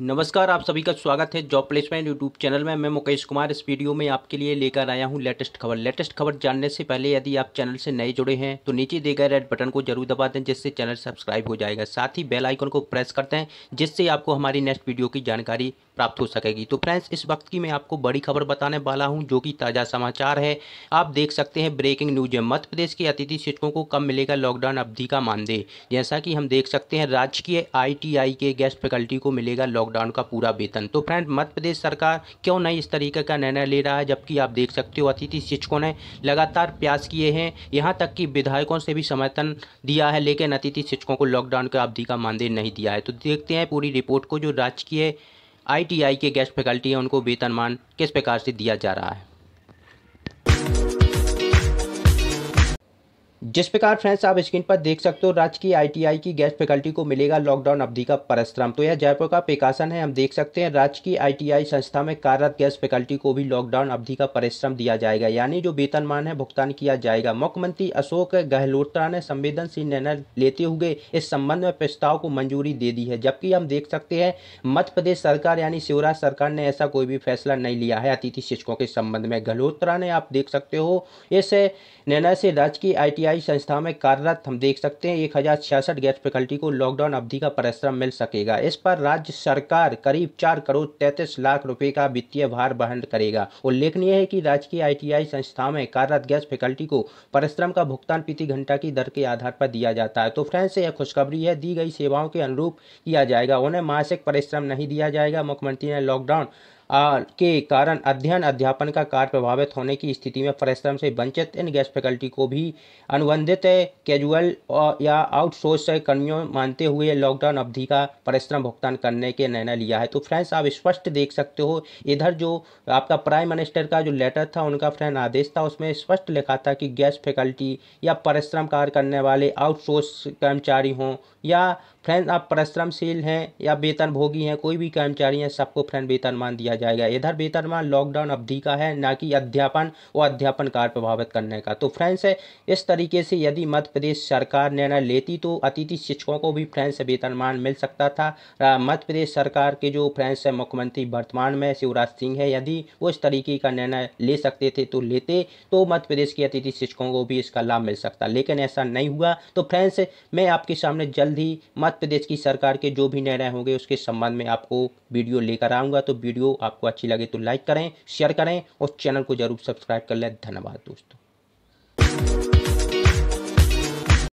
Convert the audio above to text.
नमस्कार आप सभी का स्वागत है जॉब प्लेसमेंट यूट्यूब चैनल में मैं मुकेश कुमार इस वीडियो में आपके लिए लेकर आया हूं लेटेस्ट खबर लेटेस्ट खबर जानने से पहले यदि आप चैनल से नए जुड़े हैं तो नीचे दिए गए रेड बटन को जरूर दबा दें जिससे चैनल सब्सक्राइब हो जाएगा साथ ही बेल आइकन को प्रेस करते हैं जिससे आपको हमारी नेक्स्ट वीडियो की जानकारी प्राप्त हो सकेगी तो फ्रेंड्स इस वक्त की मैं आपको बड़ी खबर बताने वाला हूँ जो कि ताज़ा समाचार है आप देख सकते हैं ब्रेकिंग न्यूज है मध्य प्रदेश के अतिथि शिक्षकों को कम मिलेगा लॉकडाउन अवधि का मानदेय जैसा कि हम देख सकते हैं राजकीय आईटीआई के गेस्ट फैकल्टी को मिलेगा लॉकडाउन का पूरा वेतन तो फ्रेंड मध्य प्रदेश सरकार क्यों नहीं इस तरीके का निर्णय ले रहा है जबकि आप देख सकते हो अतिथि शिक्षकों ने लगातार प्रयास किए हैं यहाँ तक कि विधायकों से भी समर्थन दिया है लेकिन अतिथि शिक्षकों को लॉकडाउन का अवधि का मानदेय नहीं दिया है तो देखते हैं पूरी रिपोर्ट को जो राजकीय आईटीआई के गेस्ट फैकल्टी हैं उनको वेतनमान किस प्रकार से दिया जा रहा है जिस प्रकार फ्रेंड्स आप स्क्रीन पर देख सकते हो राजकीय आईटीआई की गैस फैकल्टी को मिलेगा लॉकडाउन अवधि का परिश्रम तो यह जयपुर का प्रकाशन है हम देख सकते हैं राजकीय आईटीआई संस्था में कार्यरत गैस फैकल्टी को भी लॉकडाउन अवधि का परिश्रम दिया जाएगा यानी जो वेतनमान है भुगतान किया जाएगा मुख्यमंत्री अशोक गहलोत्रा ने संवेदनशील निर्णय लेते हुए इस संबंध में प्रस्ताव को मंजूरी दे दी है जबकि हम देख सकते हैं मध्य प्रदेश सरकार यानी शिवराज सरकार ने ऐसा कोई भी फैसला नहीं लिया है अतिथि शिक्षकों के संबंध में गहलोत्रा ने आप देख सकते हो इस निर्णय से राजकीय आई सरकारी संस्था में कार्यरत हम देख सकते हैं एक हज़ार छियासठ गैस फैकल्टी को लॉकडाउन अवधि का परिश्रम मिल सकेगा इस पर राज्य सरकार करीब चार करोड़ तैंतीस लाख रुपए का वित्तीय भार वहन करेगा उल्लेखनीय है कि राज्य की आईटीआई संस्था में कार्यरत गैस फैकल्टी को परिश्रम का भुगतान प्रति घंटा की दर के आधार पर दिया जाता है तो फ्रेंड्स यह खुशखबरी है दी गई सेवाओं के अनुरूप किया जाएगा उन्हें मासिक परिश्रम नहीं दिया जाएगा मुख्यमंत्री ने लॉकडाउन के कारण अध्ययन अध्यापन का कार्य प्रभावित होने की स्थिति में परिश्रम से वंचित इन गेस्ट फैकल्टी को भी अनुबंधित कैजुअल या आउटसोर्स कर्मियों मानते हुए लॉकडाउन अवधि का परिश्रम भुगतान करने के निर्णय लिया है तो फ्रेंड्स आप स्पष्ट देख सकते हो इधर जो आपका प्राइम मिनिस्टर का जो लेटर था उनका फ्रेंड आदेश था उसमें स्पष्ट लिखा था कि गेस्ट फैकल्टी या परिश्रम कार्य करने वाले आउटसोर्स कर्मचारी हों या फ्रेंड आप परिश्रमशील हैं या वेतनभोगी हैं कोई भी कर्मचारी हैं सबको फ्रेंड वेतनमान दिया किया जाएगा इधर बेहतरमा लॉकडाउन अवधि का है ना कि अध्यापन व अध्यापन कार्य प्रभावित करने का तो फ्रेंड्स इस तरीके से यदि मध्य प्रदेश सरकार निर्णय लेती तो अतिथि शिक्षकों को भी फ्रेंड्स वेतनमान मिल सकता था मध्य प्रदेश सरकार के जो फ्रेंड्स मुख्यमंत्री वर्तमान में शिवराज सिंह है यदि वो इस तरीके का निर्णय ले सकते थे तो लेते तो मध्य प्रदेश के अतिथि शिक्षकों को भी इसका लाभ मिल सकता लेकिन ऐसा नहीं हुआ तो फ्रेंड्स मैं आपके सामने जल्द ही मध्य प्रदेश की सरकार के जो भी निर्णय होंगे उसके संबंध में आपको वीडियो लेकर आऊँगा तो वीडियो आपको अच्छी लगे तो लाइक करें शेयर करें और चैनल को जरूर सब्सक्राइब कर लें धन्यवाद दोस्तों